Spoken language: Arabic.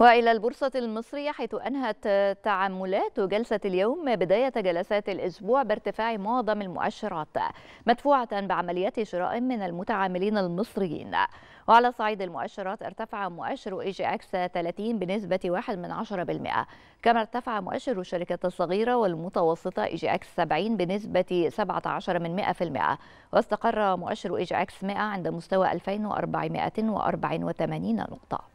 وإلى البورصة المصرية حيث أنهت تعاملات جلسة اليوم بداية جلسات الأسبوع بارتفاع معظم المؤشرات مدفوعة بعمليات شراء من المتعاملين المصريين وعلى صعيد المؤشرات ارتفع مؤشر اي جي اكس 30 بنسبة 1 من كما ارتفع مؤشر الشركات الصغيرة والمتوسطة اي جي اكس 70 بنسبة 17 من واستقر مؤشر اي جي اكس 100 عند مستوى 2484 نقطة